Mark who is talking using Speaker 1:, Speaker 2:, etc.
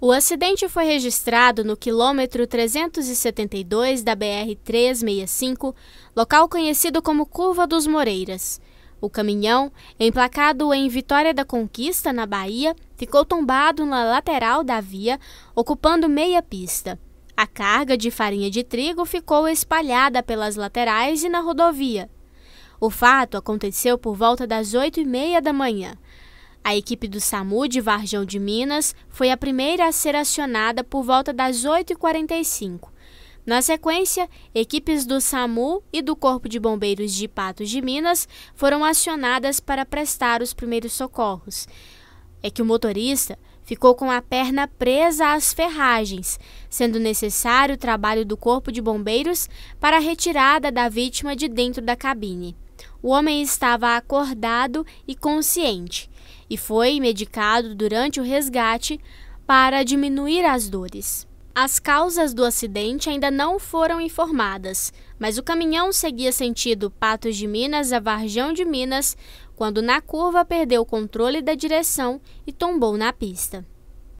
Speaker 1: O acidente foi registrado no quilômetro 372 da BR-365, local conhecido como Curva dos Moreiras. O caminhão, emplacado em Vitória da Conquista, na Bahia, ficou tombado na lateral da via, ocupando meia pista. A carga de farinha de trigo ficou espalhada pelas laterais e na rodovia. O fato aconteceu por volta das 8 e meia da manhã. A equipe do SAMU de Varjão de Minas foi a primeira a ser acionada por volta das 8h45. Na sequência, equipes do SAMU e do Corpo de Bombeiros de Patos de Minas foram acionadas para prestar os primeiros socorros. É que o motorista ficou com a perna presa às ferragens, sendo necessário o trabalho do Corpo de Bombeiros para a retirada da vítima de dentro da cabine. O homem estava acordado e consciente e foi medicado durante o resgate para diminuir as dores. As causas do acidente ainda não foram informadas, mas o caminhão seguia sentido Patos de Minas a Varjão de Minas quando na curva perdeu o controle da direção e tombou na pista.